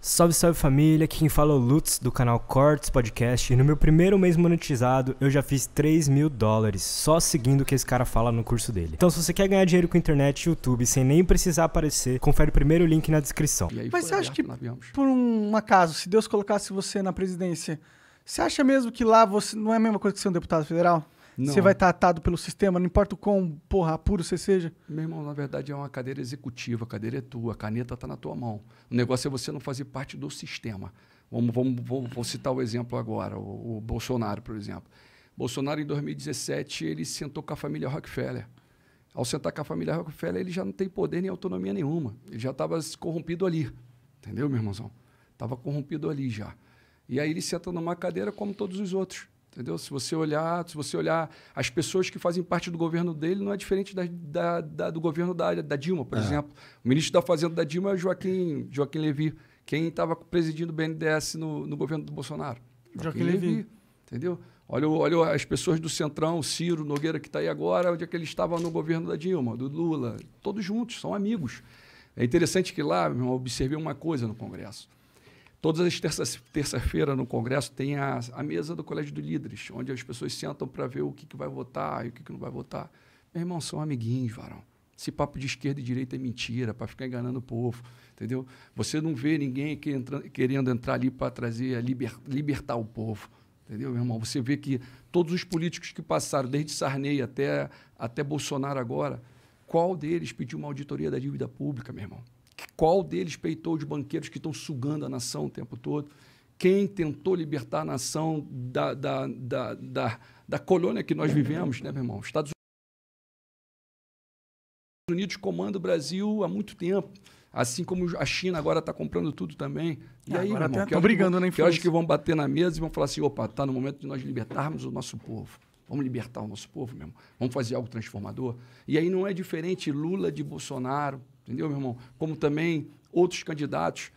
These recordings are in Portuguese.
Salve, salve família, aqui quem fala é o Lutz do canal Cortes Podcast e no meu primeiro mês monetizado eu já fiz 3 mil dólares só seguindo o que esse cara fala no curso dele. Então se você quer ganhar dinheiro com internet e YouTube sem nem precisar aparecer, confere o primeiro link na descrição. Mas você acha que por um acaso, se Deus colocasse você na presidência, você acha mesmo que lá você não é a mesma coisa que ser um deputado federal? Você vai estar atado pelo sistema, não importa o quão porra, você seja. Meu irmão, na verdade é uma cadeira executiva, a cadeira é tua, a caneta está na tua mão. O negócio é você não fazer parte do sistema. Vamos, vamos, vamos vou citar o exemplo agora, o, o Bolsonaro, por exemplo. Bolsonaro, em 2017, ele sentou com a família Rockefeller. Ao sentar com a família Rockefeller, ele já não tem poder nem autonomia nenhuma. Ele já estava corrompido ali. Entendeu, meu irmãozão? Estava corrompido ali já. E aí ele senta numa cadeira como todos os outros entendeu? Se você olhar, se você olhar as pessoas que fazem parte do governo dele, não é diferente da, da, da do governo da, da Dilma, por é. exemplo. O ministro da Fazenda da Dilma é Joaquim, Joaquim Levi, quem estava presidindo o BNDES no, no, governo do Bolsonaro. Joaquim, Joaquim Levi. entendeu? Olha, olha as pessoas do Centrão, Ciro, Nogueira, que está aí agora, onde é que ele estava no governo da Dilma, do Lula, todos juntos, são amigos. É interessante que lá, meu irmão, observei uma coisa no Congresso. Todas as terça-feira no Congresso tem a, a, mesa do Colégio dos Líderes, onde as pessoas sentam para ver o que, que vai votar e o que, que não vai votar. Meu irmão, são amiguinhos, varão. Esse papo de esquerda e direita é mentira, para ficar enganando o povo, entendeu? Você não vê ninguém que entra, querendo entrar ali para trazer, liber, libertar o povo, entendeu, meu irmão? Você vê que todos os políticos que passaram, desde Sarney até, até Bolsonaro agora, qual deles pediu uma auditoria da dívida pública, meu irmão? Qual deles peitou os banqueiros que estão sugando a nação o tempo todo? Quem tentou libertar a nação da, da, da, da, da colônia que nós vivemos, né, meu irmão? Estados Unidos comanda o Brasil há muito tempo. Assim como a China agora está comprando tudo também. E ah, aí, meu irmão, tá é brigando vão, na influência. Que acho que vão bater na mesa e vão falar assim, opa, está no momento de nós libertarmos o nosso povo. Vamos libertar o nosso povo mesmo. Vamos fazer algo transformador. E aí não é diferente Lula de Bolsonaro, entendeu, meu irmão? Como também outros candidatos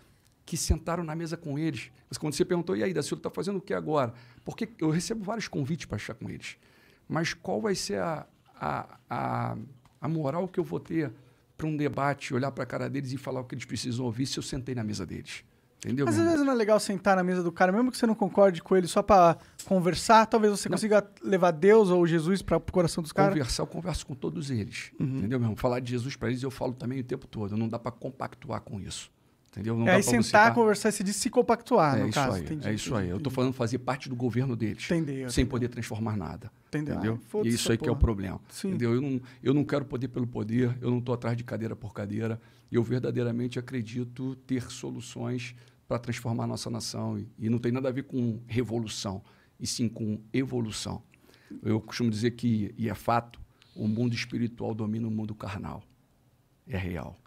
que sentaram na mesa com eles. Mas quando você perguntou, e aí, Dacilo, está fazendo o que agora? Porque eu recebo vários convites para estar com eles. Mas qual vai ser a, a, a, a moral que eu vou ter para um debate, olhar para a cara deles e falar o que eles precisam ouvir se eu sentei na mesa deles? Entendeu? Às vezes não é legal sentar na mesa do cara, mesmo que você não concorde com ele, só para conversar. Talvez você não. consiga levar Deus ou Jesus para o coração dos caras. Conversar, eu converso com todos eles. Uhum. Entendeu, mesmo Falar de Jesus para eles eu falo também o tempo todo. Não dá para compactuar com isso. Entendeu? Não é aí sentar, citar. Tá conversar, se se descompactuar, é no isso caso. Aí, entendi, é isso entendi, aí. Eu estou falando fazer parte do governo deles. Entendeu. Sem poder transformar nada. Entendeu? Ah, entendeu? e isso aí porra. que é o problema. Sim. Entendeu? Eu não, eu não quero poder pelo poder, eu não estou atrás de cadeira por cadeira. Eu verdadeiramente acredito ter soluções para transformar a nossa nação. E, e não tem nada a ver com revolução, e sim com evolução. Eu costumo dizer que, e é fato, o mundo espiritual domina o mundo carnal. É real.